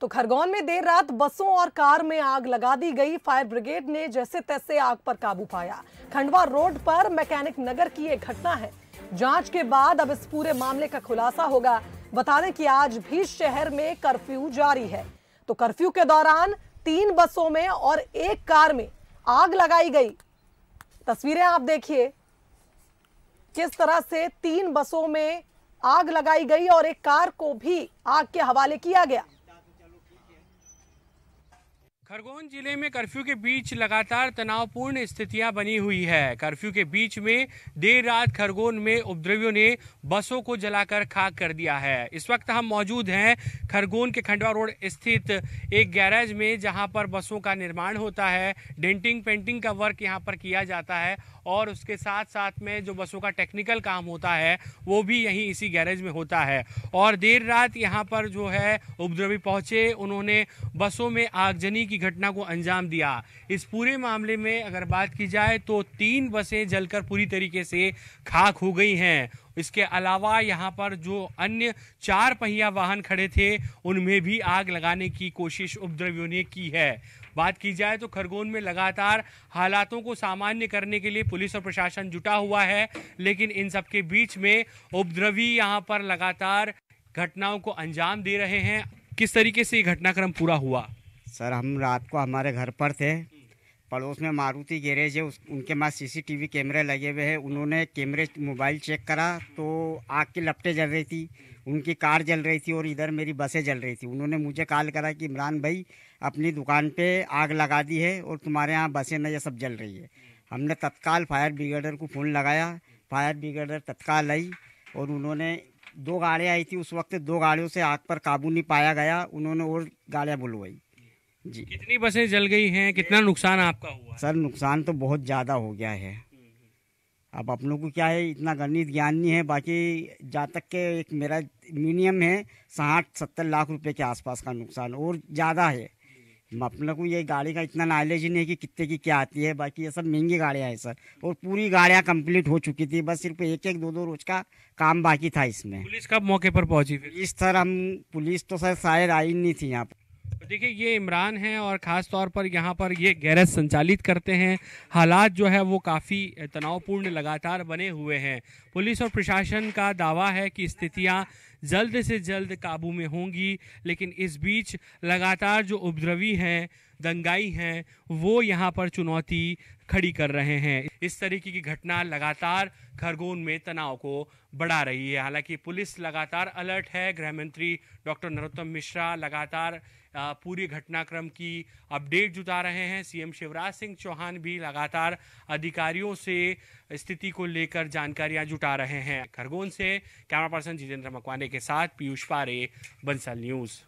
तो खरगोन में देर रात बसों और कार में आग लगा दी गई फायर ब्रिगेड ने जैसे तैसे आग पर काबू पाया खंडवा रोड पर मैकेनिक नगर की एक घटना है जांच के बाद अब इस पूरे मामले का खुलासा होगा बता दें कि आज भी शहर में कर्फ्यू जारी है तो कर्फ्यू के दौरान तीन बसों में और एक कार में आग लगाई गई तस्वीरें आप देखिए किस तरह से तीन बसों में आग लगाई गई और एक कार को भी आग के हवाले किया गया खरगोन जिले में कर्फ्यू के बीच लगातार तनावपूर्ण स्थितियां बनी हुई है कर्फ्यू के बीच में देर रात खरगोन में उपद्रवियों ने बसों को जलाकर खाक कर दिया है इस वक्त हम मौजूद हैं खरगोन के खंडवा रोड स्थित एक गैरेज में जहां पर बसों का निर्माण होता है डेंटिंग पेंटिंग का वर्क यहां पर किया जाता है और उसके साथ साथ में जो बसों का टेक्निकल काम होता है वो भी यहीं इसी गैरेज में होता है और देर रात यहाँ पर जो है उपद्रवी पहुंचे उन्होंने बसों में आगजनी की घटना को अंजाम दिया इस पूरे मामले में अगर बात की जाए तो तीन बसें जलकर पूरी तरीके से खाक हो गई हैं इसके अलावा यहाँ पर जो अन्य चार पहिया वाहन खड़े थे उनमें भी आग लगाने की कोशिश उपद्रवियों ने की है बात की जाए तो खरगोन में लगातार हालातों को सामान्य करने के लिए पुलिस और प्रशासन जुटा हुआ है लेकिन इन सबके बीच में उपद्रवी यहाँ पर लगातार घटनाओं को अंजाम दे रहे हैं किस तरीके से ये घटनाक्रम पूरा हुआ सर हम रात को हमारे घर पर थे पड़ोस में मारुति गैरेज है उस उनके पास सीसीटीवी कैमरे लगे हुए हैं उन्होंने कैमरे मोबाइल चेक करा तो आग की लपटे जल रही थी उनकी कार जल रही थी और इधर मेरी बसें जल रही थी उन्होंने मुझे कॉल करा कि इमरान भाई अपनी दुकान पे आग लगा दी है और तुम्हारे यहाँ बसें न ये सब जल रही है हमने तत्काल फायर ब्रिगेडर को फ़ोन लगाया फायर ब्रिगेडर तत्काल आई और उन्होंने दो गाड़ियाँ आई थी उस वक्त दो गाड़ियों से आग पर काबू नहीं पाया गया उन्होंने और गाड़ियाँ बुलवाई जी कितनी बसें जल गई हैं कितना नुकसान आपका हुआ सर नुकसान तो बहुत ज़्यादा हो गया है अब आप लोगों को क्या है इतना गणित ज्ञान नहीं है बाकी जातक के एक मेरा मिनिमम है साठ सत्तर लाख रुपए के आसपास का नुकसान और ज़्यादा है अपने को ये गाड़ी का इतना नॉलेज ही नहीं है कि कितने की क्या आती है बाकी ये सब महंगी गाड़ियाँ हैं सर और पूरी गाड़ियाँ कंप्लीट हो चुकी थी बस सिर्फ एक एक दो दो रोज का काम बाकी था इसमें पुलिस कब मौके पर पहुंची फिर इस सर हम पुलिस तो सर शायद आई नहीं थी यहाँ पर देखिए ये इमरान हैं और ख़ास तौर पर यहाँ पर ये गैरेज संचालित करते हैं हालात जो है वो काफ़ी तनावपूर्ण लगातार बने हुए हैं पुलिस और प्रशासन का दावा है कि स्थितियाँ जल्द से जल्द काबू में होंगी लेकिन इस बीच लगातार जो उपद्रवी हैं दंगाई हैं वो यहाँ पर चुनौती खड़ी कर रहे हैं इस तरीके की घटना लगातार खरगोन में तनाव को बढ़ा रही है हालांकि पुलिस लगातार अलर्ट है गृह मंत्री डॉक्टर नरोत्तम मिश्रा लगातार पूरी घटनाक्रम की अपडेट जुटा रहे हैं सीएम शिवराज सिंह चौहान भी लगातार अधिकारियों से स्थिति को लेकर जानकारियां जुटा रहे हैं खरगोन से कैमरा पर्सन जितेंद्र मकवाने के साथ पीयूष पारे बंसल न्यूज़